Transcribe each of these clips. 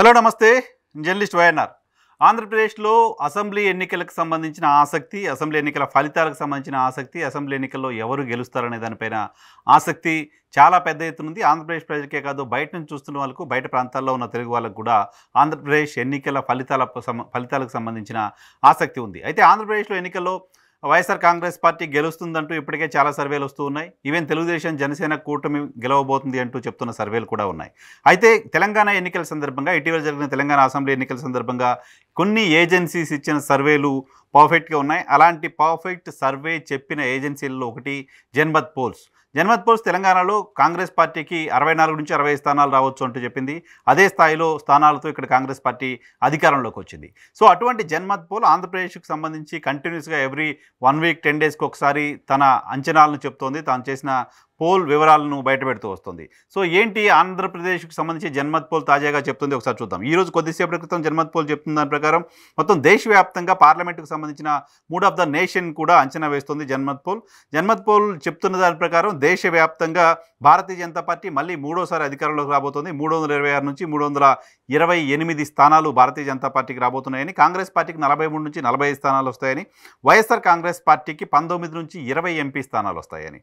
hello నమస్తే journalist YNR ఆంధ్రప్రదేశ్లో assembly ఎన్నికలకు సంబంధించిన ఆసక్తి అసెంబ్లీ ఎన్నికల ఫలితాలకు సంబంధించిన ఆసక్తి అసెంబ్లీ ఎన్నికల్లో ఎవరు గెలుస్తారనే దానిపైన ఆసక్తి చాలా పెద్ద ఎత్తున ఉంది ఆంధ్రప్రదేశ్ ప్రజలకే కాదు బయట నుంచి చూస్తున్న వాళ్ళకు బయట ప్రాంతాల్లో ఉన్న తెలుగు వాళ్ళకు కూడా ఆంధ్రప్రదేశ్ ఎన్నికల ఫలితాల ఫలితాలకు సంబంధించిన ఆసక్తి ఉంది అయితే ఆంధ్రప్రదేశ్లో ఎన్నికల్లో వైఎస్ఆర్ కాంగ్రెస్ పార్టీ గెలుస్తుందంటూ ఇప్పటికే చాలా సర్వేలు వస్తూ ఉన్నాయి ఈవెన్ తెలుగుదేశం జనసేన కూటమి గెలవబోతుంది అంటూ చెప్తున్న సర్వేలు కూడా ఉన్నాయి అయితే తెలంగాణ ఎన్నికల సందర్భంగా ఇటీవల జరిగిన తెలంగాణ అసెంబ్లీ ఎన్నికల సందర్భంగా కొన్ని ఏజెన్సీస్ ఇచ్చిన సర్వేలు పర్ఫెక్ట్గా ఉన్నాయి అలాంటి పర్ఫెక్ట్ సర్వే చెప్పిన ఏజెన్సీల్లో ఒకటి జన్బత్ పోల్స్ జన్మత్ పోల్స్ తెలంగాణలో కాంగ్రెస్ పార్టీకి అరవై నాలుగు నుంచి అరవై స్థానాలు రావచ్చు అంటూ చెప్పింది అదే స్థాయిలో స్థానాలతో ఇక్కడ కాంగ్రెస్ పార్టీ అధికారంలోకి వచ్చింది సో అటువంటి జన్మత్ పోల్ ఆంధ్రప్రదేశ్కు సంబంధించి కంటిన్యూస్గా ఎవ్రీ వన్ వీక్ టెన్ డేస్కి ఒకసారి తన అంచనాలను చెప్తోంది తాను చేసిన పోల్ వివరాలను బయటపెడుతూ వస్తుంది సో ఏంటి ఆంధ్రప్రదేశ్కి సంబంధించి జన్మత్ పోల్ తాజాగా చెప్తుంది ఒకసారి చూద్దాం ఈరోజు కొద్దిసేపటి క్రితం జన్మత్ పోల్ చెప్తున్న దాని ప్రకారం మొత్తం దేశవ్యాప్తంగా పార్లమెంట్కి సంబంధించిన మూడ్ ఆఫ్ ద నేషన్ కూడా అంచనా వేస్తుంది జన్మత్ పోల్ జన్మత్ పోల్ చెప్తున్న దాని ప్రకారం దేశవ్యాప్తంగా భారతీయ జనతా పార్టీ మళ్ళీ మూడోసారి అధికారంలోకి రాబోతుంది మూడు వందల ఇరవై ఆరు నుంచి మూడు వందల ఇరవై ఎనిమిది స్థానాలు భారతీయ జనతా పార్టీకి రాబోతున్నాయని కాంగ్రెస్ పార్టీకి నలభై మూడు నుంచి నలభై స్థానాలు వస్తాయని వైఎస్ఆర్ కాంగ్రెస్ పార్టీకి పంతొమ్మిది నుంచి ఇరవై ఎంపీ స్థానాలు వస్తాయని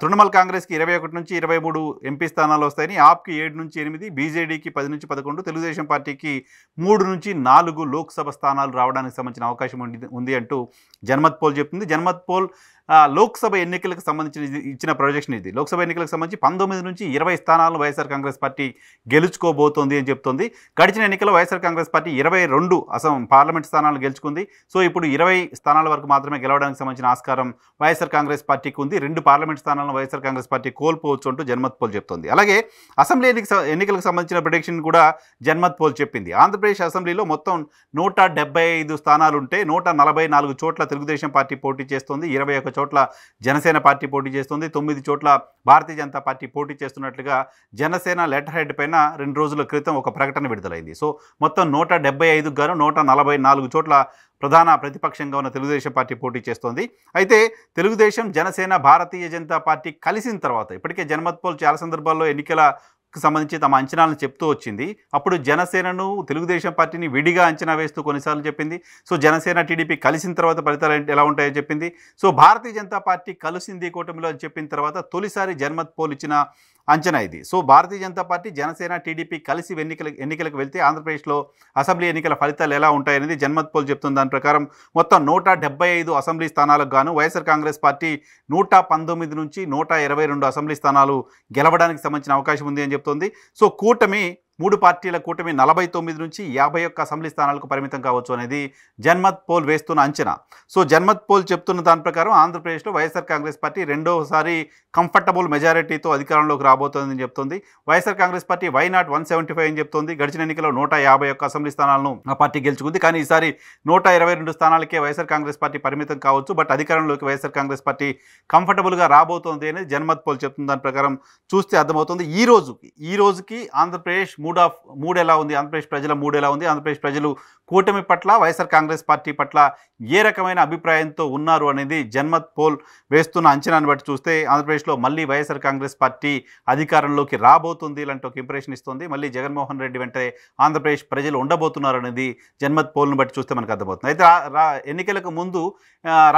తృణమూల తృణమూల్ కాంగ్రెస్కి ఇరవై ఒకటి నుంచి ఇరవై మూడు ఎంపీ స్థానాలు వస్తాయని ఆప్కి ఏడు నుంచి ఎనిమిది బీజేడీకి పది నుంచి పదకొండు తెలుగుదేశం పార్టీకి మూడు నుంచి నాలుగు లోక్సభ స్థానాలు రావడానికి సంబంధించిన అవకాశం ఉంది అంటూ జన్మత్ పోల్ చెప్తుంది జన్మత్ పోల్ లోక్సభ ఎన్నికలకు సంబంధించిన ఇచ్చిన ప్రొజెక్షన్ ఇది లోక్సభ ఎన్నికలకు సంబంధించి పంతొమ్మిది నుంచి ఇరవై స్థానాలను వైఎస్ఆర్ కాంగ్రెస్ పార్టీ గెలుచుకోబోతోంది అని చెప్తోంది గడిచిన ఎన్నికల్లో వైఎస్ఆర్ కాంగ్రెస్ పార్టీ ఇరవై రెండు పార్లమెంట్ స్థానాలు గెలుచుకుంది సో ఇప్పుడు ఇరవై స్థానాల వరకు మాత్రమే గెలవడానికి సంబంధించిన ఆస్కారం వైఎస్ఆర్ కాంగ్రెస్ పార్టీకి ఉంది రెండు పార్లమెంట్ స్థానాలను వైఎస్ఆర్ కాంగ్రెస్ పార్టీ కోల్పోవచ్చు అంటూ జన్మత్ పోల్ చెప్తోంది అలాగే అసెంబ్లీ ఎన్నికలకు సంబంధించిన ప్రొడిక్షన్ కూడా జన్మత్ పోల్ చెప్పింది ఆంధ్రప్రదేశ్ అసెంబ్లీలో మొత్తం నూట స్థానాలు ఐదు స్థానాలుంటే నూట నలభై నాలుగు చోట్ల తెలుగుదేశం పార్టీ పోటీ చేస్తోంది ఇరవై ఒక చోట్ల జనసేన పార్టీ పోటీ చేస్తుంది తొమ్మిది చోట్ల భారతీయ జనతా పార్టీ పోటీ చేస్తున్నట్లుగా జనసేన లెటర్ హెడ్ పైన రెండు రోజుల క్రితం ఒక ప్రకటన విడుదలైంది సో మొత్తం నూట డెబ్బై ఐదు గాను నూట నలభై నాలుగు చోట్ల ప్రధాన ప్రతిపక్షంగా ఉన్న తెలుగుదేశం పార్టీ పోటీ చేస్తోంది అయితే తెలుగుదేశం జనసేన భారతీయ జనతా పార్టీ కలిసిన తర్వాత ఇప్పటికే జనమత్ పోల్ చాలా సందర్భాల్లో ఎన్నికల సంబంధించి తమ అంచనాలను చెప్తూ వచ్చింది అప్పుడు జనసేనను తెలుగుదేశం పార్టీని విడిగా అంచనా వేస్తూ కొన్నిసార్లు చెప్పింది సో జనసేన టీడీపీ కలిసిన తర్వాత ఫలితాలు ఎలా ఉంటాయో చెప్పింది సో భారతీయ జనతా పార్టీ కలిసింది కూటమిలో అని చెప్పిన తర్వాత తొలిసారి జన్మత్ పోల్ ఇచ్చిన అంచనా ఇది so Bharatiya Janata party Janasena TDP కలిసి ఎన్నికల ఎన్నికలకు వెళ్తే ఆంధ్రప్రదేశ్లో అసెంబ్లీ ఎన్నికల ఫలితాలు ఎలా ఉంటాయనేది జన్మత్ పోల్ చెప్తుంది దాని ప్రకారం మొత్తం నూట ఐదు అసెంబ్లీ స్థానాలకు గాను వైఎస్ఆర్ కాంగ్రెస్ పార్టీ నూట పంతొమ్మిది నుంచి నూట ఇరవై రెండు అసెంబ్లీ స్థానాలు గెలవడానికి సంబంధించిన అవకాశం ఉంది అని చెప్తోంది సో కూటమి మూడు పార్టీల కూటమి నలభై తొమ్మిది నుంచి యాభై ఒక్క అసెంబ్లీ స్థానాలకు పరిమితం కావచ్చు అనేది జన్మత్ పోల్ వేస్తున్న అంచనా సో జన్మత్ పోల్ చెప్తున్న దాని ప్రకారం ఆంధ్రప్రదేశ్లో వైఎస్ఆర్ కాంగ్రెస్ పార్టీ రెండోసారి కంఫర్టబుల్ మెజారిటీతో అధికారంలోకి రాబోతోందని చెప్తుంది YSR Congress party why not one seventy five అని చెప్తుంది గడిచిన ఎన్నికల్లో నూట యాభై ఒక్క అసెంబ్లీ స్థానాలను ఆ పార్టీ గెలుచుకుంది కానీ ఈసారి నూట ఇరవై రెండు స్థానాలకే వైఎస్ఆర్ కాంగ్రెస్ పార్టీ పరిమితం కావచ్చు బట్ అధికారంలోకి వైఎస్ఆర్ కాంగ్రెస్ పార్టీ కంఫర్టబుల్గా రాబోతోంది అనేది జన్మత్ పోల్ చెప్తున్న దాని ప్రకారం చూస్తే అర్థమవుతుంది ఈ రోజు ఈ రోజుకి ఆంధ్రప్రదేశ్ మూడ్ ఆఫ్ మూడ్ ఎలా ఉంది ఆంధ్రప్రదేశ్ ప్రజల మూడ్ ఎలా ఉంది ఆంధ్రప్రదేశ్ ప్రజలు కూటమి పట్ల వైఎస్ఆర్ కాంగ్రెస్ పార్టీ పట్ల ఏ రకమైన అభిప్రాయంతో ఉన్నారు అనేది జన్మత్ పోల్ వేస్తున్న అంచనాను బట్టి చూస్తే ఆంధ్రప్రదేశ్లో మళ్ళీ వైఎస్ఆర్ కాంగ్రెస్ పార్టీ అధికారంలోకి రాబోతుంది ఇలాంటి ఒక ఇంప్రెషన్ ఇస్తుంది మళ్ళీ జగన్మోహన్ రెడ్డి వెంటనే ఆంధ్రప్రదేశ్ ప్రజలు ఉండబోతున్నారు అనేది జన్మత్ పోల్ను బట్టి చూస్తే మనకు అర్థమవుతుంది అయితే ఎన్నికలకు ముందు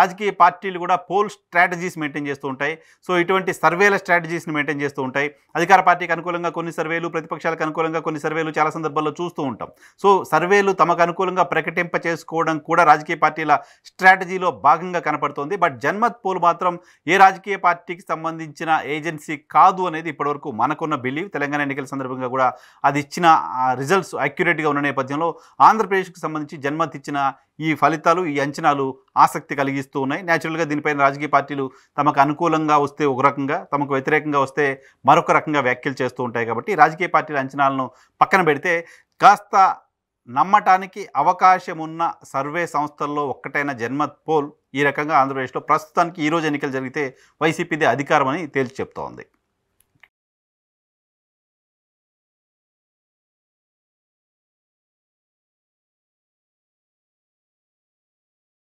రాజకీయ పార్టీలు కూడా పోల్ స్ట్రాటజీస్ మెయింటైన్ చేస్తూ ఉంటాయి సో ఇటువంటి సర్వేల స్ట్రాటజీస్ని మెయింటైన్ చేస్తూ ఉంటాయి అధికార పార్టీకి అనుకూలంగా కొన్ని సర్వేలు ప్రతిపక్షాలకు అనుకూలంగా కొన్ని సర్వేలు చాలా సందర్భాల్లో చూస్తూ ఉంటాం సో సర్వేలు తమకు అనుకూలంగా ప్రకటింప చేసుకోవడం కూడా రాజకీయ పార్టీల స్ట్రాటజీలో భాగంగా కనపడుతోంది బట్ జన్మత్ పోల్ మాత్రం ఏ రాజకీయ పార్టీకి సంబంధించిన ఏజెన్సీ కాదు అనేది ఇప్పటివరకు మనకున్న బిలీవ్ తెలంగాణ ఎన్నికల సందర్భంగా కూడా అది ఇచ్చిన రిజల్ట్స్ అక్యురేట్గా ఉన్న నేపథ్యంలో ఆంధ్రప్రదేశ్కి సంబంధించి జన్మత్ ఇచ్చిన ఈ ఫలితాలు ఈ అంచనాలు ఆసక్తి కలిగిస్తూ ఉన్నాయి న్యాచురల్గా దీనిపైన రాజకీయ పార్టీలు తమకు అనుకూలంగా వస్తే ఒక రకంగా తమకు వ్యతిరేకంగా వస్తే మరొక రకంగా వ్యాఖ్యలు చేస్తూ ఉంటాయి కాబట్టి రాజకీయ పార్టీల అంచనాలను పక్కన పెడితే కాస్త నమ్మటానికి అవకాశం ఉన్న సర్వే సంస్థల్లో ఒక్కటైన జన్మత్ పోల్ ఈ రకంగా ఆంధ్రప్రదేశ్లో ప్రస్తుతానికి ఈరోజు ఎన్నికలు జరిగితే వైసీపీదే అధికారమని తేల్చి చెప్తోంది